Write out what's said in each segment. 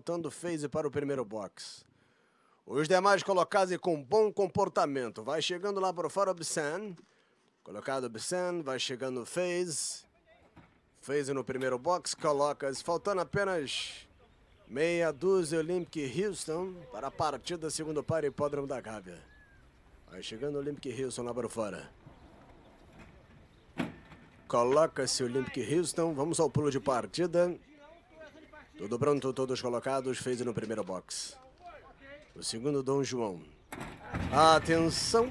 faltando phase para o primeiro box. Os demais colocados e com bom comportamento. Vai chegando lá para fora Bissan. Colocado Bissan, vai chegando phase. Phase no primeiro box, coloca faltando apenas meia dúzia Olympic Houston para a partida segundo par hipódromo da Gávea. Vai chegando o Olympic Houston lá para fora. Coloca-se o Olympic Houston. Vamos ao pulo de partida. Tudo pronto, todos colocados, fez no primeiro box. O segundo Dom João. Atenção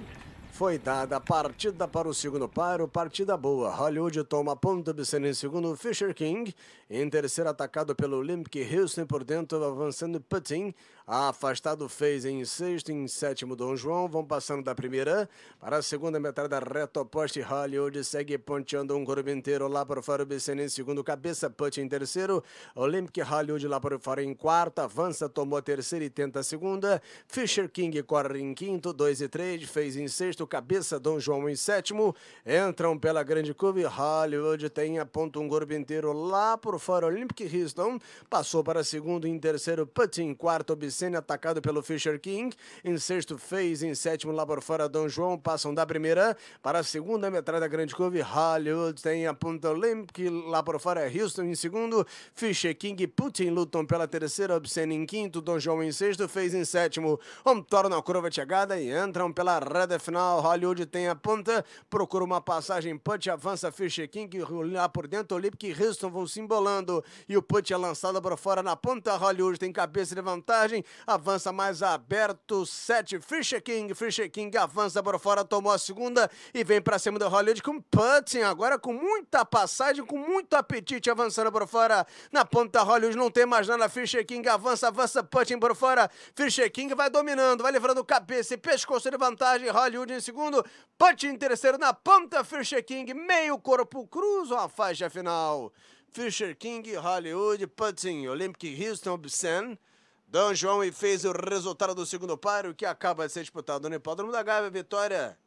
foi dada a partida para o segundo paro, partida boa. Hollywood toma ponto obsceno em segundo, Fisher King. Em terceiro, atacado pelo Olympic Houston por dentro, avançando Putin. Afastado fez em sexto, em sétimo, Dom João. Vão passando da primeira para a segunda metade da reta oposta. Hollywood segue ponteando um corpo inteiro lá para o faro, em segundo, cabeça, Putin em terceiro. Olympic Hollywood lá para o faro em quarto, avança, tomou a terceira e tenta a segunda. Fisher King corre em quinto, dois e três, fez em sexto, cabeça Dom João em sétimo, entram pela grande curva e Hollywood tem aponta um gorbo inteiro lá por fora. Olympic Houston passou para segundo em terceiro, Putin, em quarto, Obscene atacado pelo Fisher King, em sexto fez, em sétimo lá por fora Dom João, passam da primeira para a segunda metade da grande curva e Hollywood tem aponta Olympic lá por fora Houston em segundo, Fisher King e Putin lutam pela terceira, Obscene em quinto, Dom João em sexto, fez em sétimo. Um torna a curva de chegada e entram pela reta final. Hollywood tem a ponta, procura uma passagem, Put avança, Fischer King, lá por dentro, Olympic e Houston vão se embolando, e o Put é lançado para fora na ponta, Hollywood tem cabeça de vantagem, avança mais aberto, 7, Fischer King, Fischer King avança para fora, tomou a segunda e vem para cima do Hollywood com putting, agora com muita passagem, com muito apetite, avançando para fora, na ponta, Hollywood não tem mais nada, Fischer King avança, avança, putting por fora, Fischer King vai dominando, vai livrando cabeça e pescoço de vantagem, Hollywood em segundo, putt em terceiro na ponta, Fisher King, meio corpo, cruza a faixa final. Fisher King, Hollywood, Putting, Olympic Houston, Obsen. Dan João e fez o resultado do segundo páreo, que acaba de ser disputado no Hipódromo da Gávea. Vitória